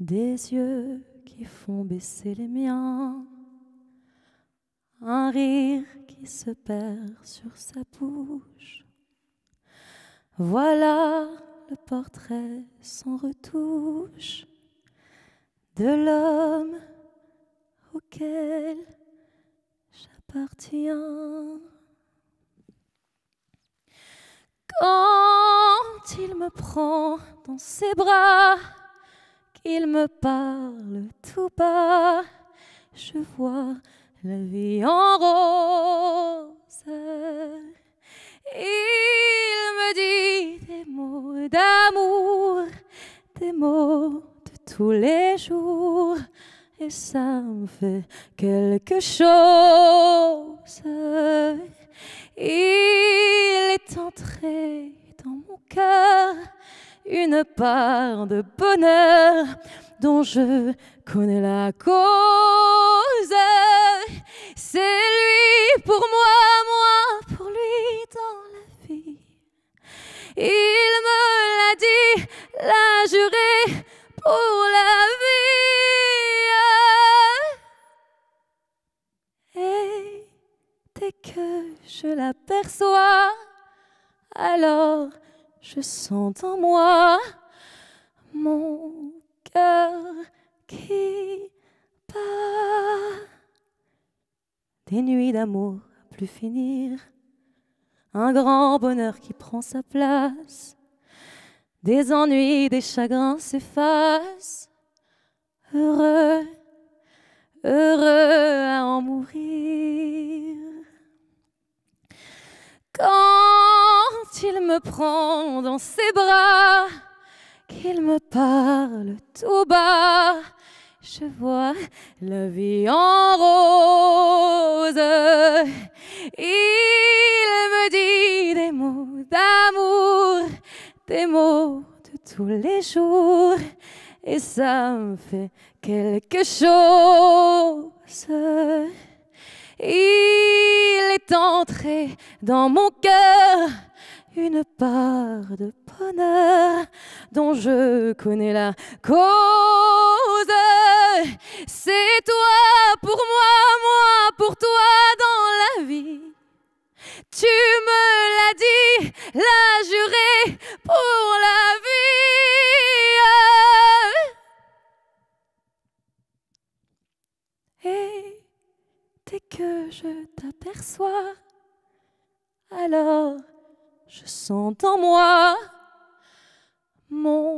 Des yeux qui font baisser les miens, un rire qui se perd sur sa bouche. Voilà le portrait sans retouche de l'homme auquel j'appartiens. Quand il me prend dans ses bras, il me parle tout bas, je vois la vie en rose. Il me dit des mots d'amour, des mots de tous les jours, et ça me fait quelque chose. une part de bonheur dont je connais la cause. C'est lui pour moi, moi pour lui dans la vie. Il me l'a dit, l'a juré pour la vie. Et dès que je l'aperçois, alors je sens en moi mon cœur qui bat. Des nuits d'amour à plus finir, un grand bonheur qui prend sa place, des ennuis, des chagrins s'effacent, heureux, heureux. me prend dans ses bras, qu'il me parle tout bas. Je vois la vie en rose. Il me dit des mots d'amour, des mots de tous les jours. Et ça me fait quelque chose. Il est entré dans mon cœur une part de bonheur dont je connais la cause. C'est toi pour moi, moi pour toi dans la vie. Tu me l'as dit, la juré pour la vie. Et dès que je t'aperçois, alors je sens en moi mon